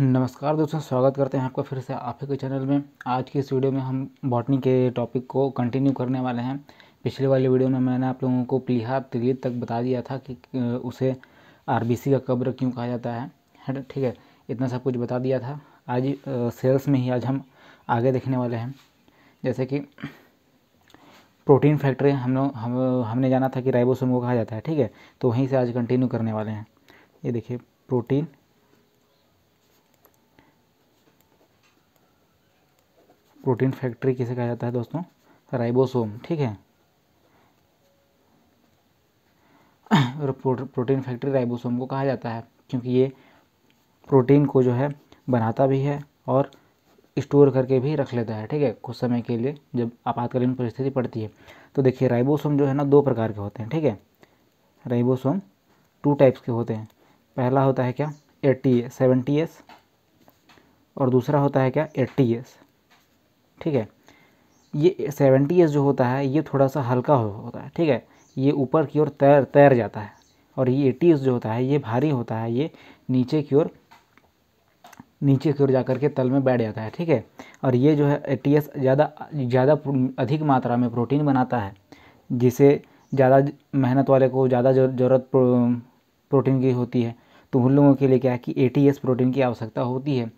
नमस्कार दोस्तों स्वागत करते हैं आपका फिर से आप ही के चैनल में आज की इस वीडियो में हम बॉटनी के टॉपिक को कंटिन्यू करने वाले हैं पिछले वाली वीडियो में मैंने आप लोगों को प्लीहा त्रिलित तक बता दिया था कि उसे आरबीसी का कब्र क्यों कहा जाता है है ठीक है इतना सब कुछ बता दिया था आज सेल्स में ही आज हम आगे देखने वाले हैं जैसे कि प्रोटीन फैक्ट्री हम लोग हम हमने जाना था कि राइबोसोम को कहा जाता है ठीक है तो वहीं से आज कंटिन्यू करने वाले हैं ये देखिए प्रोटीन प्रोटीन फैक्ट्री किसे कहा जाता है दोस्तों राइबोसोम ठीक है और प्रोटीन फैक्ट्री राइबोसोम को कहा जाता है क्योंकि ये प्रोटीन को जो है बनाता भी है और स्टोर करके भी रख लेता है ठीक है कुछ समय के लिए जब आपातकालीन परिस्थिति पड़ती है तो देखिए राइबोसोम जो है ना दो प्रकार के होते हैं ठीक है राइबोसोम टू टाइप्स के होते हैं पहला होता है क्या एट्टी सेवेंटी एस और दूसरा होता है क्या एट्टी एस ठीक है ये सेवेंटी एस जो होता है ये थोड़ा सा हल्का हो, होता है ठीक है ये ऊपर की ओर तैर तैर जाता है और ये एटी एस जो होता है ये भारी होता है ये नीचे की ओर नीचे की ओर जा कर के तल में बैठ जाता है ठीक है और ये जो है एस ज़्यादा ज़्यादा अधिक मात्रा में प्रोटीन बनाता है जिसे ज़्यादा मेहनत वाले को ज़्यादा ज़रूरत प्रोटीन की होती है तो उन लोगों के लिए क्या है कि एस प्रोटीन की आवश्यकता होती है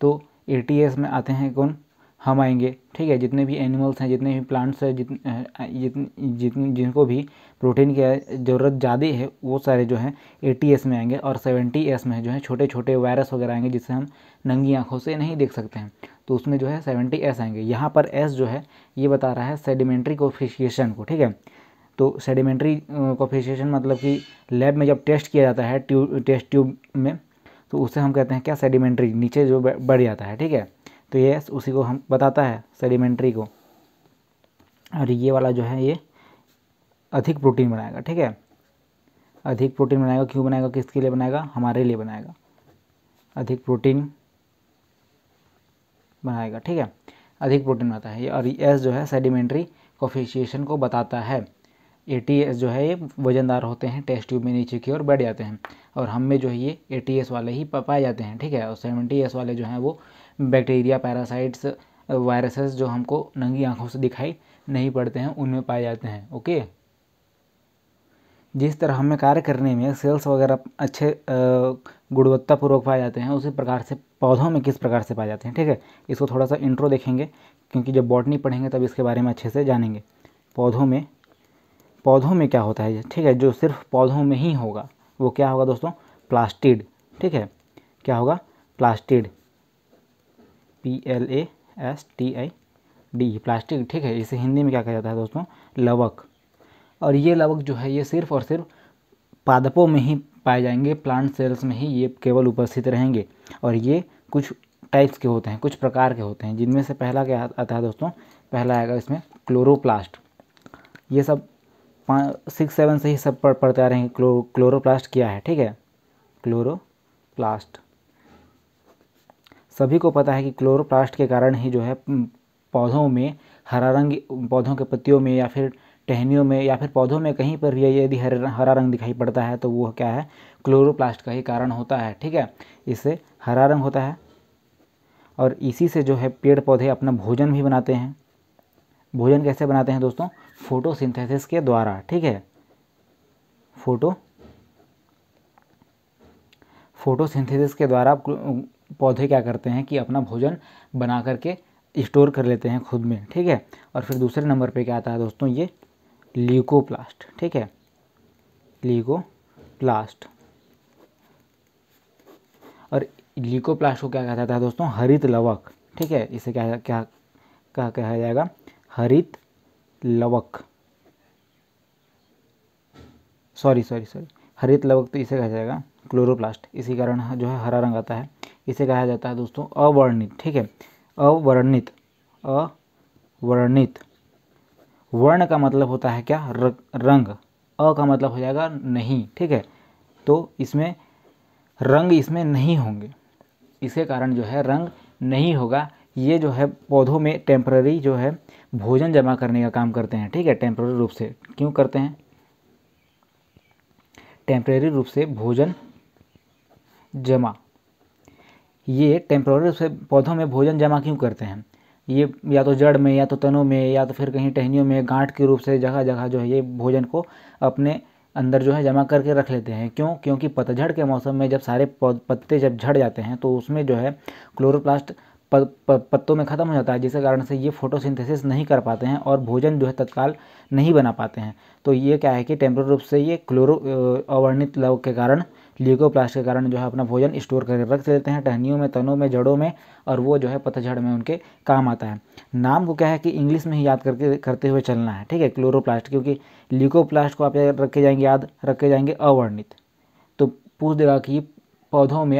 तो एस में आते हैं कौन हम आएंगे ठीक है जितने भी एनिमल्स हैं जितने भी प्लांट्स हैं जितने जितने जित जिनको भी प्रोटीन की ज़रूरत ज़्यादा है वो सारे जो हैं ए में आएंगे और सेवेंटी एस में जो है छोटे छोटे वायरस वगैरह आएंगे जिससे हम नंगी आँखों से नहीं देख सकते हैं तो उसमें जो है सेवेंटी एस आएंगे यहाँ पर एस जो है ये बता रहा है सेडिमेंट्री कोफिशिएशन को ठीक है तो सेडिमेंट्री कोफिशिएशन मतलब कि लैब में जब टेस्ट किया जाता है ट्यूब टेस्ट ट्यूब में तो उसे हम कहते हैं क्या सेडिमेंट्री नीचे जो बढ़ जाता है ठीक है तो ये उसी को हम बताता है सेडिमेंट्री को और ये वाला जो है ये अधिक प्रोटीन बनाएगा ठीक है अधिक प्रोटीन बनाएगा क्यों बनाएगा किसके लिए बनाएगा हमारे लिए बनाएगा अधिक प्रोटीन बनाएगा ठीक है अधिक प्रोटीन बनाता है और एस जो है सेडिमेंट्री कोफिशिएशन को बताता है ए टी एस जो है ये वजनदार होते हैं टेस्ट ट्यूब में नीचे की ओर बैठ जाते हैं और हम में जो है ये ए टी एस वाले ही पाए जाते हैं ठीक है और सेवेंटी एस वाले जो हैं वो बैक्टीरिया पैरासाइट्स वायरसेस जो हमको नंगी आंखों से दिखाई नहीं पड़ते हैं उनमें पाए जाते हैं ओके जिस तरह हमें कार्य करने में सेल्स वगैरह अच्छे गुणवत्तापूर्वक पाए जाते हैं उसी प्रकार से पौधों में किस प्रकार से पाए जाते हैं ठीक है इसको थोड़ा सा इंट्रो देखेंगे क्योंकि जब बॉटनी पढ़ेंगे तब इसके बारे में अच्छे से जानेंगे पौधों में पौधों में क्या होता है ठीक है जो सिर्फ पौधों में ही होगा वो क्या होगा दोस्तों प्लास्टिड ठीक है क्या होगा plastid P L A S T I D plastic ठीक है इसे हिंदी में क्या कहा जाता है दोस्तों लवक और ये लवक जो है ये सिर्फ और सिर्फ पादपों में ही पाए जाएंगे प्लांट सेल्स में ही ये केवल उपस्थित रहेंगे और ये कुछ टाइप्स के होते हैं कुछ प्रकार के होते हैं जिनमें से पहला क्या आता है दोस्तों पहला आएगा इसमें क्लोरोप्लास्ट ये सब सिक्स सेवन से ही सब पढ़ पढ़ते आ रहे हैं क्लो क्लोरोप्लास्ट क्या है ठीक है क्लोरोप्लास्ट सभी को पता है कि क्लोरोप्लास्ट के कारण ही जो है पौधों में हरा रंग पौधों के पत्तियों में या फिर टहनियों में या फिर पौधों में कहीं पर भी यदि हरा हरा रंग दिखाई पड़ता है तो वो क्या है क्लोरोप्लास्ट का ही कारण होता है ठीक है इससे हरा रंग होता है और इसी से जो है पेड़ पौधे अपना भोजन भी बनाते हैं भोजन कैसे बनाते हैं दोस्तों फोटोसिंथेसिस के द्वारा ठीक है फोटो फोटोसिंथेसिस के द्वारा पौधे क्या करते हैं कि अपना भोजन बना करके स्टोर कर लेते हैं खुद में ठीक है और फिर दूसरे नंबर पे क्या आता है दोस्तों ये ल्यूकोप्लास्ट ठीक है ल्यूकोप्लास्ट और ल्यूकोप्लास्ट को क्या कहा जाता है दोस्तों हरित लवक ठीक है इसे क्या क्या क्या कहा जाएगा हरित लवक सॉरी सॉरी सॉरी हरित लवक तो इसे कहा जाएगा क्लोरोप्लास्ट इसी कारण जो है हरा रंग आता है इसे कहा जाता है दोस्तों अवर्णित ठीक है अवर्णित अवर्णित वर्ण का मतलब होता है क्या रंग अ का मतलब हो जाएगा नहीं ठीक है तो इसमें रंग इसमें नहीं होंगे इसके कारण जो है रंग नहीं होगा ये जो है पौधों में टेम्प्ररी जो है भोजन जमा करने का काम करते हैं ठीक है टेम्प्ररी रूप से क्यों करते हैं टेम्प्रेरी रूप से भोजन जमा ये टेम्प्रोरी से पौधों में भोजन जमा क्यों करते हैं ये या तो जड़ में या तो तनों में या तो फिर कहीं टहनियों में गांठ के रूप से जगह जगह जो है ये भोजन को अपने अंदर जो है जमा करके रख लेते हैं क्यों क्योंकि पतझड़ के मौसम में जब सारे पत्ते जब झड़ जाते हैं तो उसमें जो है क्लोरोप्लास्ट पत्तों में ख़त्म हो जाता है जिसके कारण से ये फोटोसिंथेसिस नहीं कर पाते हैं और भोजन जो है तत्काल नहीं बना पाते हैं तो ये क्या है कि टेम्प्रोरी रूप से ये क्लोरो अवर्णित लव के कारण ल्यूकोप्लास्ट के कारण जो है अपना भोजन स्टोर करके रख लेते हैं टहनियों में तनों में जड़ों में और वो जो है पतझड़ में उनके काम आता है नाम को क्या है कि इंग्लिश में ही याद करके करते हुए चलना है ठीक है क्लोरोप्लास्ट क्योंकि ल्यूकोप्लास्ट को आप रखे जाएंगे याद रखे जाएंगे अवर्णित तो पूछ देगा कि पौधों में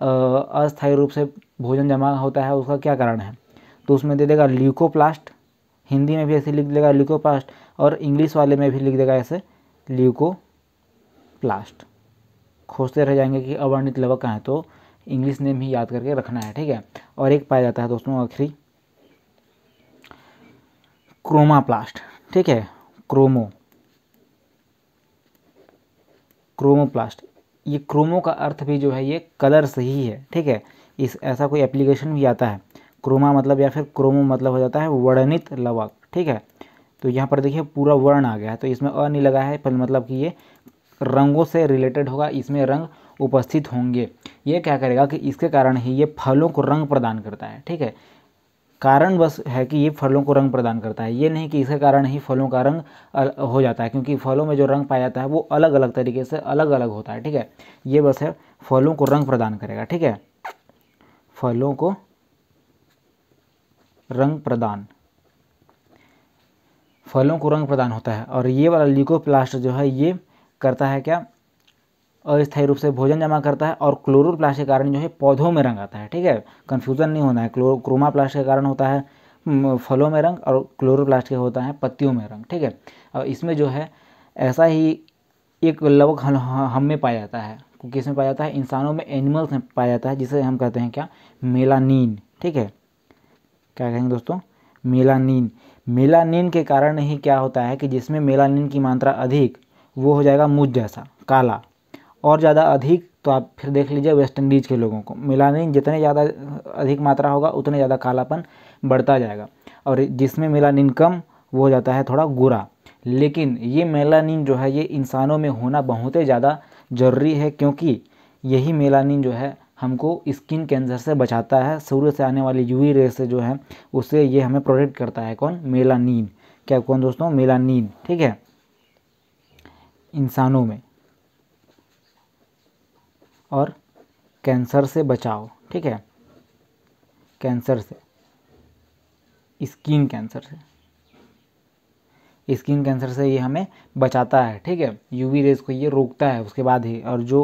अस्थायी रूप से भोजन जमा होता है उसका क्या कारण है तो उसमें दे देगा ल्यूकोप्लास्ट हिंदी में भी ऐसे लिख देगा ल्यूकोप्लास्ट और इंग्लिश वाले में भी लिख देगा ऐसे प्लास्ट खोजते रह जाएंगे कि अवर्णित लवक कहाँ है तो इंग्लिश नेम ही याद करके रखना है ठीक है और एक पाया जाता है दोस्तों आखिरी क्रोमाप्लास्ट ठीक है क्रोमो क्रोमोप्लास्ट ये क्रोमो का अर्थ भी जो है ये कलर से ही है ठीक है इस ऐसा कोई एप्लीकेशन भी आता है क्रोमा मतलब या फिर क्रोमो मतलब हो जाता है वर्णित लवक ठीक है तो यहाँ पर देखिए पूरा वर्ण आ गया है तो इसमें अ नहीं लगा है पर मतलब कि ये रंगों से रिलेटेड होगा इसमें रंग उपस्थित होंगे ये क्या करेगा कि इसके कारण ही ये फलों को रंग प्रदान करता है ठीक है कारण बस है कि ये फलों को रंग प्रदान करता है ये नहीं कि इसके कारण ही फलों का रंग हो जाता है क्योंकि फलों में जो रंग पाया जाता है वो अलग अलग तरीके से अलग अलग होता है ठीक है ये बस है फलों को रंग प्रदान करेगा ठीक है फलों को रंग प्रदान फलों को रंग प्रदान होता है और ये वाला लिकोप्लास्ट जो है ये करता है क्या अस्थायी रूप से भोजन जमा करता है और क्लोरोप्लास्ट के कारण जो है पौधों में रंग आता है ठीक है कन्फ्यूज़न नहीं होना है क्रोमा क्रोमाप्लास्ट के कारण होता है फलों में रंग और क्लोरोप्लास्ट के होता है पत्तियों में रंग ठीक है और इसमें जो है ऐसा ही एक लवक हम में पाया जाता है किस में पाया जाता है इंसानों में एनिमल्स में पाया जाता है जिसे हम कहते हैं क्या मेलानिन ठीक है क्या कहेंगे दोस्तों मेला मेलानिन के कारण ही क्या होता है कि जिसमें मेलानिन की मात्रा अधिक वो हो जाएगा मुझ जैसा काला और ज़्यादा अधिक तो आप फिर देख लीजिए वेस्ट इंडीज़ के लोगों को मिलानिन जितने ज़्यादा अधिक मात्रा होगा उतने ज़्यादा कालापन बढ़ता जाएगा और जिसमें मिलानिन कम वो हो जाता है थोड़ा गुरा लेकिन ये मेलानिन जो है ये इंसानों में होना बहुत ही ज़्यादा ज़रूरी है क्योंकि यही मेलानिन जो है हमको स्किन कैंसर से बचाता है सूर्य से आने वाली यू रे से जो है उससे ये हमें प्रोटेक्ट करता है कौन मेलानिन क्या कौन दोस्तों मेलानिन ठीक है इंसानों में और कैंसर से बचाओ ठीक है कैंसर से स्किन कैंसर से स्किन कैंसर से ये हमें बचाता है ठीक है यूवी रेज को ये रोकता है उसके बाद ही और जो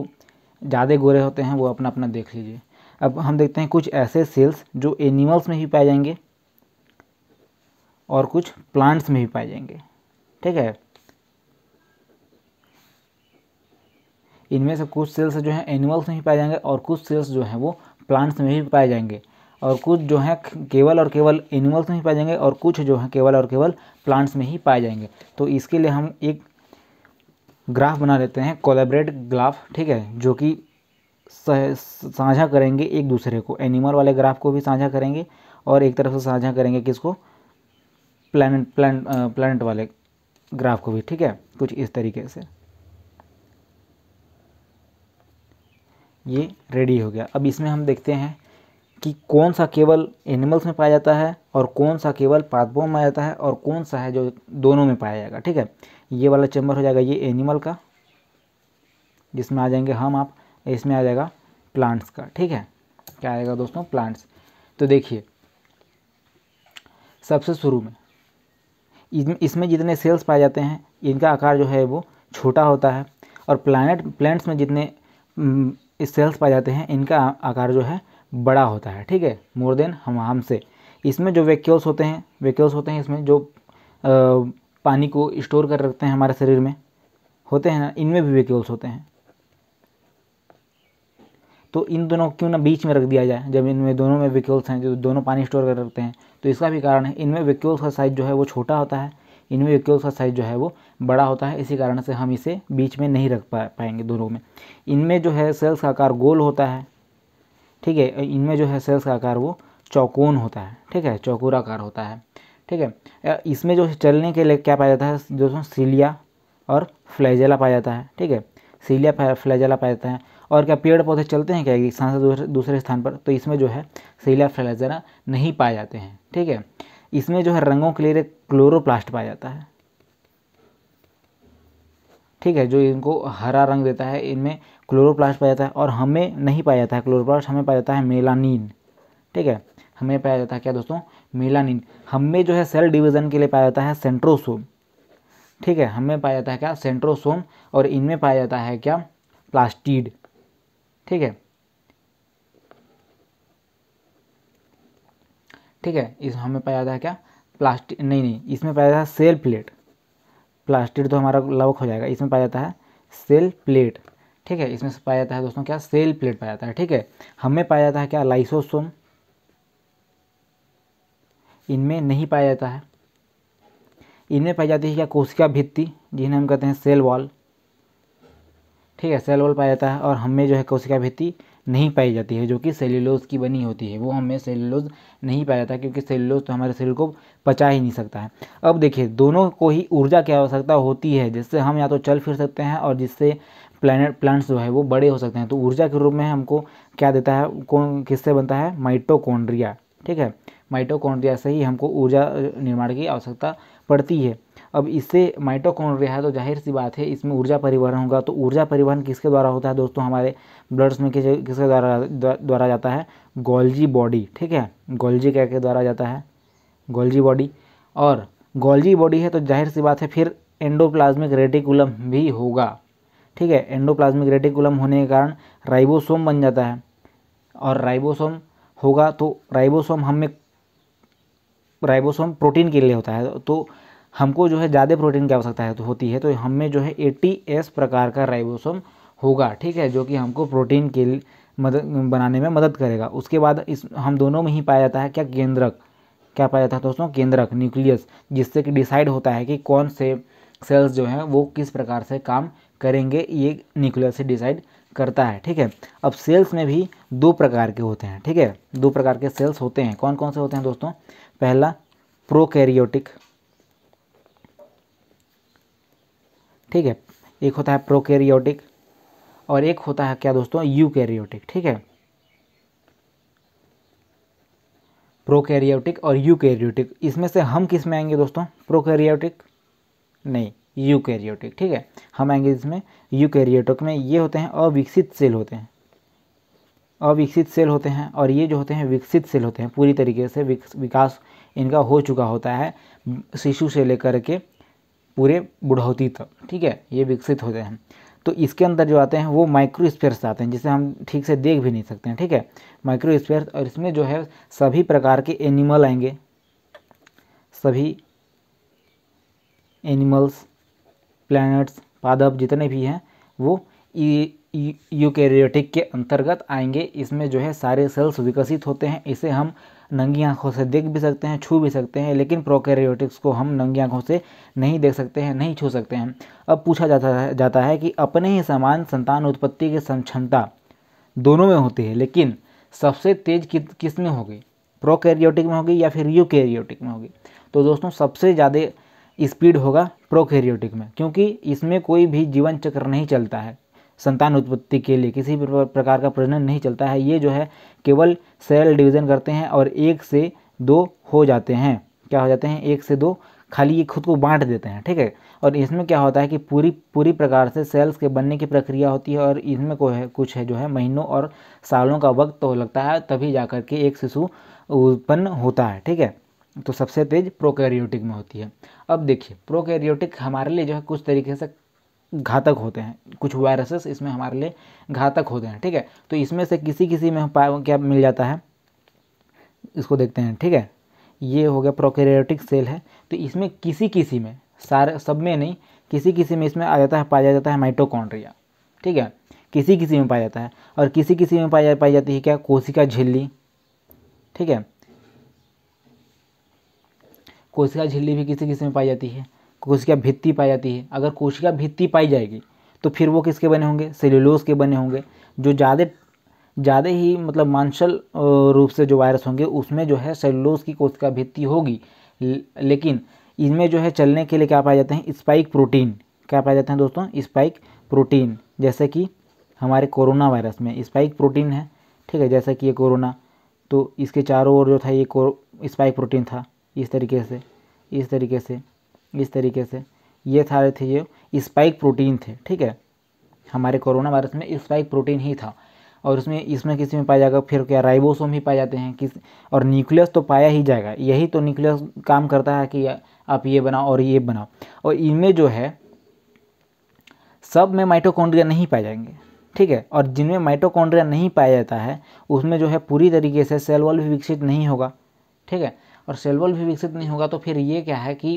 ज़्यादा गोरे होते हैं वो अपना अपना देख लीजिए अब हम देखते हैं कुछ ऐसे सेल्स जो एनिमल्स में भी पाए जाएंगे और कुछ प्लांट्स में भी पाए जाएंगे ठीक है इनमें से कुछ सेल्स जो हैं एनिमल्स में भी पाए जाएंगे और कुछ सेल्स जो हैं वो प्लांट्स में भी पाए जाएंगे और कुछ जो हैं केवल और केवल एनिमल्स में ही पाए जाएंगे और कुछ जो हैं केवल और केवल प्लांट्स में ही पाए जाएंगे तो इसके लिए हम एक ग्राफ बना लेते हैं कोलेबरेट ग्राफ ठीक है जो कि साझा करेंगे एक दूसरे को एनिमल वाले ग्राफ को भी साझा करेंगे और एक तरफ से साझा करेंगे किसको प्लानट प्लान प्लानट वाले ग्राफ को भी ठीक है कुछ इस तरीके से ये रेडी हो गया अब इसमें हम देखते हैं कि कौन सा केवल एनिमल्स में पाया जाता है और कौन सा केवल पादपों में पाया जाता है और कौन सा है जो दोनों में पाया जाएगा ठीक है ये वाला चैम्बर हो जाएगा ये एनिमल का जिसमें आ जाएंगे हम आप इसमें आ जाएगा प्लांट्स का ठीक है क्या आएगा दोस्तों प्लांट्स तो देखिए सबसे शुरू में इसमें जितने सेल्स पाए जाते हैं इनका आकार जो है वो छोटा होता है और प्लानट प्लांट्स में जितने सेल्स पाए जाते हैं इनका आकार जो है बड़ा होता है ठीक है मोर देन हम हमसे इसमें जो वेक्यूल्स होते हैं वेक्यूल्स होते हैं इसमें जो आ, पानी को स्टोर कर रखते हैं हमारे शरीर में होते हैं ना इनमें भी वेक्यूल्स होते हैं तो इन दोनों क्यों ना बीच में रख दिया जाए जब इनमें दोनों में वेक्यूल्स हैं जो दोनों पानी स्टोर कर रखते हैं तो इसका भी कारण है इनमें वेक्यूल्स का साइज़ जो है वो छोटा होता है इनमें वेक्यूल्स का साइज जो है वो बड़ा होता है इसी कारण से हम इसे बीच में नहीं रख पा पाएंगे दोनों में इनमें जो है सेल्स का आकार गोल होता है ठीक है इनमें जो है सेल्स का आकार वो चौकोन होता है ठीक है चौकोर आकार होता है ठीक है इसमें जो चलने के लिए क्या पाया जाता है दोस्तों सीलिया और फ्लैजेला पाया जाता है ठीक है सीलिया फ्लैजेला पाया जाता है और क्या पेड़ पौधे चलते हैं क्या एक स्थान से दूसरे दूसरे स्थान पर तो इसमें जो है सीलिया फ्लैजेला नहीं पाए जाते हैं ठीक है इसमें जो है रंगों के लिए क्लोरोप्लास्ट पाया जाता है ठीक है जो इनको हरा रंग देता है इनमें क्लोरोप्लास्ट पाया जाता है और हमें नहीं पाया जाता है क्लोरोप्लास्ट हमें पाया जाता है मेलानिन ठीक है हमें पाया जाता है क्या दोस्तों मेलानिन हमें जो है सेल डिविजन के लिए पाया जाता है सेंट्रोसोम ठीक है हमें पाया जाता है क्या सेंट्रोसोम और इनमें पाया जाता है क्या प्लास्टिड ठीक है ठीक है इस हमें पाया जाता है क्या प्लास्टिक नहीं नहीं इसमें पाया जाता है सेल प्लेट प्लास्टिक तो हमारा लवक हो जाएगा इसमें पाया जाता है सेल प्लेट ठीक है इसमें पाया जाता है दोस्तों क्या सेल प्लेट पाया जाता है ठीक है हमें पाया जाता है क्या लाइसोसोम इनमें नहीं पाया जाता है इनमें पाई जाती है क्या कोशिका भित्ति जिन्हें हम कहते हैं सेल वॉल ठीक है सेल वॉल पाया जाता है और हमें जो है कोशिका भित्ती नहीं पाई जाती है जो कि सेल्यूलोज की बनी होती है वो हमें सेल्यूलोज नहीं पाया जाता क्योंकि सेल्यूलोज तो हमारे शरीर को पचा ही नहीं सकता है अब देखिए दोनों को ही ऊर्जा की आवश्यकता होती है जिससे हम या तो चल फिर सकते हैं और जिससे प्लानट प्लांट्स जो है वो बड़े हो सकते हैं तो ऊर्जा के रूप में हमको क्या देता है कौन किससे बनता है माइटोकोंड्रिया ठीक है माइटोकोंड्रिया से ही हमको ऊर्जा निर्माण की आवश्यकता पड़ती है अब इससे माइटोकॉन्ड्रिया है तो जाहिर सी बात है इसमें ऊर्जा परिवहन होगा तो ऊर्जा परिवहन किसके द्वारा होता है दोस्तों हमारे ब्लड्स में किसके द्वारा द्वारा जाता है गोल्जी बॉडी ठीक है गोल्जी क्या के द्वारा जाता है गोल्जी बॉडी और गोल्जी बॉडी है तो जाहिर सी बात है फिर एंडोप्लाज्मिक रेटिकुलम भी होगा ठीक है एंडोप्लाज्मिक रेटिकुलम होने के कारण राइबोसोम बन जाता है और राइबोसोम होगा तो राइबोसोम हमें राइबोसोम प्रोटीन के लिए होता है तो हमको जो है ज़्यादा प्रोटीन की आवश्यकता है तो होती है तो हमें जो है एटी एस प्रकार का राइबोसोम होगा ठीक है जो कि हमको प्रोटीन के मदद बनाने में मदद करेगा उसके बाद इस हम दोनों में ही पाया जाता है क्या केंद्रक क्या पाया जाता है दोस्तों केंद्रक न्यूक्लियस जिससे कि डिसाइड होता है कि कौन से सेल्स जो हैं वो किस प्रकार से काम करेंगे ये न्यूक्लियस से डिसाइड करता है ठीक है अब सेल्स में भी दो प्रकार के होते हैं ठीक है दो प्रकार के सेल्स होते हैं कौन कौन से होते हैं दोस्तों पहला प्रोकैरियोटिक ठीक है एक होता है प्रोकैरियोटिक और एक होता है क्या दोस्तों यूकैरियोटिक ठीक है प्रोकैरियोटिक और यूकैरियोटिक इसमें से हम किस में आएंगे दोस्तों प्रोकैरियोटिक नहीं यूकैरियोटिक ठीक है हम आएंगे इसमें यूकैरियोटिक में ये होते हैं अविकसित सेल होते हैं अविकसित सेल होते हैं और ये जो होते हैं विकसित सेल होते हैं पूरी तरीके से विकास इनका हो चुका होता है शिशु से लेकर के पूरे बुढ़ौती तक ठीक है ये विकसित होते हैं तो इसके अंदर जो आते हैं वो माइक्रो स्पेयर्स आते हैं जिसे हम ठीक से देख भी नहीं सकते हैं ठीक है माइक्रो स्पेयर्स और इसमें जो है सभी प्रकार के एनिमल आएंगे सभी एनिमल्स प्लैनेट्स पादप जितने भी हैं वो e- यूकेरियोटिक के अंतर्गत आएंगे इसमें जो है सारे सेल्स विकसित होते हैं इसे हम नंगी आंखों से देख भी सकते हैं छू भी सकते हैं लेकिन प्रोकैरियोटिक्स को हम नंगी आंखों से नहीं देख सकते हैं नहीं छू सकते हैं अब पूछा जाता है जाता है कि अपने ही समान संतान उत्पत्ति की क्षमता दोनों में होती है लेकिन सबसे तेज कि, किस में होगी प्रोकैरियोटिक में होगी या फिर यूकैरियोटिक में होगी तो दोस्तों सबसे ज़्यादा स्पीड होगा प्रोकैरियोटिक में क्योंकि इसमें कोई भी जीवन चक्र नहीं चलता है संतान उत्पत्ति के लिए किसी भी प्रकार का प्रजनन नहीं चलता है ये जो है केवल सेल डिवीज़न करते हैं और एक से दो हो जाते हैं क्या हो जाते हैं एक से दो खाली ये खुद को बांट देते हैं ठीक है और इसमें क्या होता है कि पूरी पूरी प्रकार से सेल्स के बनने की प्रक्रिया होती है और इसमें को है कुछ है जो है महीनों और सालों का वक्त तो लगता है तभी जा के एक शिशु उत्पन्न होता है ठीक है तो सबसे तेज प्रोकैरियोटिक में होती है अब देखिए प्रोकैरियोटिक हमारे लिए जो है कुछ तरीके से घातक होते हैं कुछ वायरसेस इसमें हमारे लिए घातक होते हैं ठीक है तो इसमें से किसी किसी में क्या मिल जाता है इसको देखते हैं ठीक है ये हो गया प्रोकैरियोटिक सेल है तो इसमें किसी किसी में सारे सब में नहीं किसी किसी में इसमें आ जाता है पाया जाता है माइटोकॉन्ड्रिया ठीक है किसी किसी में पाया जाता है और किसी किसी में पाया पाई जाती है क्या कोशिका झिल्ली ठीक है कोशिका झिल्ली भी किसी किसी में पाई जाती है कोशिका भित्ति पाई जाती है अगर कोशिका भित्ति पाई जाएगी तो फिर वो किसके बने होंगे सेल्यूलोज के बने होंगे जो ज़्यादा ज़्यादा ही मतलब मांसल रूप से जो वायरस होंगे उसमें जो है सेलुलोज की कोशिका भित्ति होगी लेकिन इनमें जो है चलने के लिए क्या पाए जाते हैं स्पाइक प्रोटीन क्या पाए जाते हैं दोस्तों स्पाइक प्रोटीन जैसे कि हमारे कोरोना वायरस में स्पाइक प्रोटीन है ठीक है जैसा कि ये कोरोना तो इसके चारों ओर जो था ये स्पाइक प्रोटीन था इस तरीके से इस तरीके से इस तरीके से ये सारे थे ये स्पाइक प्रोटीन थे ठीक है हमारे कोरोना वायरस में स्पाइक प्रोटीन ही था और उसमें इसमें किसी में पाया जाएगा फिर क्या राइबोसोम ही पाए जाते हैं किस और न्यूक्लियस तो पाया ही जाएगा यही तो न्यूक्लियस काम करता है कि आप ये बनाओ और ये बनाओ और इनमें जो है सब में माइटोकॉन्ड्रिया नहीं पाए जाएंगे ठीक है और जिनमें माइटोकॉन्ड्रिया नहीं पाया जाता है उसमें जो है पूरी तरीके से सेलवल भी विकसित नहीं होगा ठीक है और सेलवल भी विकसित नहीं होगा तो फिर ये क्या है कि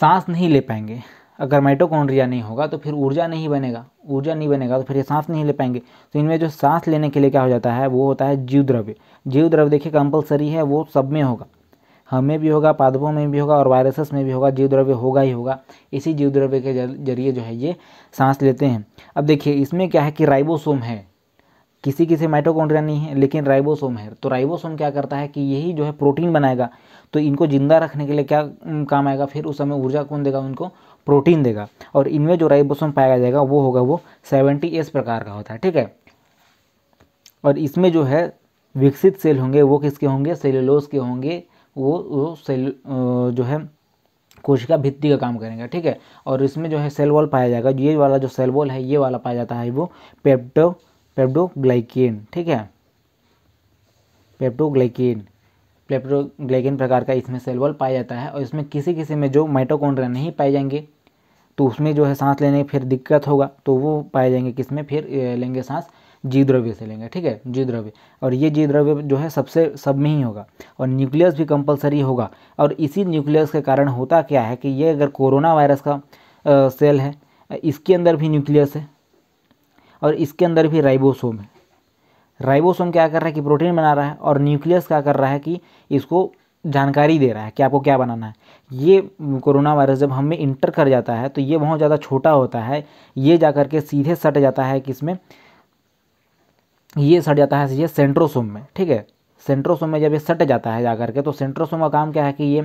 सांस नहीं ले पाएंगे अगर माइटोकॉन्ड्रिया नहीं होगा तो फिर ऊर्जा नहीं बनेगा ऊर्जा नहीं बनेगा तो फिर ये सांस नहीं ले पाएंगे तो इनमें जो सांस लेने के लिए क्या हो जाता है वो होता है जीव द्रव्य जीव द्रव्य देखिए कंपलसरी है वो सब में होगा हमें भी होगा पादपों में भी होगा और वायरसेस में भी होगा जीव द्रव्य होगा ही होगा इसी जीव द्रव्य के जरिए जो है ये सांस लेते हैं अब देखिए इसमें क्या है कि राइबोसोम है किसी किसी माइटोकॉन्ड्रिया नहीं है लेकिन राइबोसोम है तो राइबोसोम क्या करता है कि यही जो है प्रोटीन बनाएगा तो इनको जिंदा रखने के लिए क्या काम आएगा फिर उस समय ऊर्जा कौन देगा उनको प्रोटीन देगा और इनमें जो राइबोसोम पाया जाएगा वो होगा वो सेवेंटी एस प्रकार का होता है ठीक है और इसमें जो है विकसित सेल होंगे वो किसके होंगे सेलुलोज के होंगे वो वो सेल जो है कोशिका भित्ति का काम करेंगे ठीक है और इसमें जो है सेल वॉल पाया जाएगा ये वाला जो सेल वॉल है ये वाला पाया जाता है वो पेप्टो पेप्टोग्लाइकेन ठीक है पेप्टोग्लाइकेन पेप्टोग्लाइकेन प्रकार का इसमें वॉल पाया जाता है और इसमें किसी किसी में जो माइटोकॉन्ड्रिया नहीं पाए जाएंगे तो उसमें जो है सांस लेने फिर दिक्कत होगा तो वो पाए जाएंगे किसमें फिर लेंगे सांस जी द्रव्य से लेंगे ठीक है जी द्रव्य और ये जी द्रव्य जो है सबसे सब में ही होगा और न्यूक्लियस भी कंपलसरी होगा और इसी न्यूक्लियस के कारण होता क्या है कि ये अगर कोरोना वायरस का आ, सेल है इसके अंदर भी न्यूक्लियस है और इसके अंदर भी राइबोसोम है राइबोसोम क्या कर रहा है कि प्रोटीन बना रहा है और न्यूक्लियस क्या कर रहा है कि इसको जानकारी दे रहा है कि आपको क्या बनाना है ये कोरोना वायरस जब हम में इंटर कर जाता है तो ये बहुत ज़्यादा छोटा होता है ये जा कर के सीधे सट जाता है कि इसमें ये सट जाता है सीधे सेंट्रोसोम में ठीक है सेंट्रोसोम में जब ये सट जाता है जा कर के तो सेंट्रोसोम का काम क्या है कि ये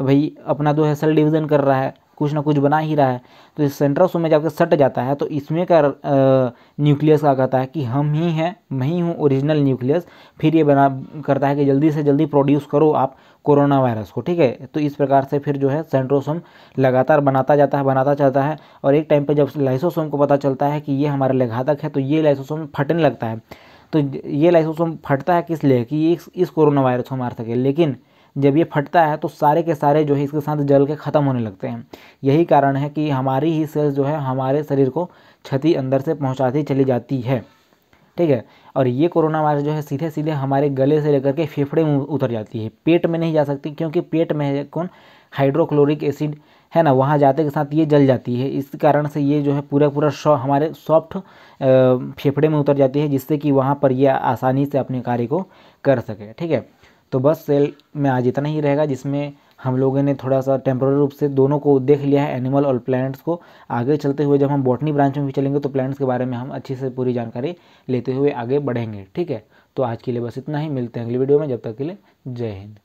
भाई अपना जो है सेल डिवीज़न कर रहा है कुछ ना कुछ बना ही रहा है तो इस सेंट्रोसोम में जाकर सट जाता है तो इसमें का न्यूक्लियस का कहता है कि हम ही हैं मैं ही हूँ ओरिजिनल न्यूक्लियस फिर ये बना करता है कि जल्दी से जल्दी प्रोड्यूस करो आप कोरोना वायरस को ठीक है तो इस प्रकार से फिर जो है सेंट्रोसोम लगातार बनाता जाता है बनाता चलता है और एक टाइम पे जब लाइसोसोम को पता चलता है कि ये हमारा लेघातक है तो ये लाइसोसोम फटने लगता है तो ये लाइसोसोम फटता है किस लिए कि इस कोरोना वायरस को मार सके लेकिन जब ये फटता है तो सारे के सारे जो है इसके साथ जल के ख़त्म होने लगते हैं यही कारण है कि हमारी ही सेल्स जो है हमारे शरीर को क्षति अंदर से पहुँचाती चली जाती है ठीक है और ये कोरोना वायरस जो है सीधे सीधे हमारे गले से लेकर के फेफड़े में उतर जाती है पेट में नहीं जा सकती क्योंकि पेट में कौन हाइड्रोक्लोरिक एसिड है ना वहाँ जाते के साथ ये जल जाती है इस कारण से ये जो है पूरा पूरा शॉ हमारे सॉफ्ट फेफड़े में उतर जाती है जिससे कि वहाँ पर ये आसानी से अपने कार्य को कर सके ठीक है तो बस सेल में आज इतना ही रहेगा जिसमें हम लोगों ने थोड़ा सा टेम्प्रोरी रूप से दोनों को देख लिया है एनिमल और प्लांट्स को आगे चलते हुए जब हम बॉटनी ब्रांच में भी चलेंगे तो प्लांट्स के बारे में हम अच्छे से पूरी जानकारी लेते हुए आगे बढ़ेंगे ठीक है तो आज के लिए बस इतना ही मिलते हैं अगली वीडियो में जब तक के लिए जय हिंद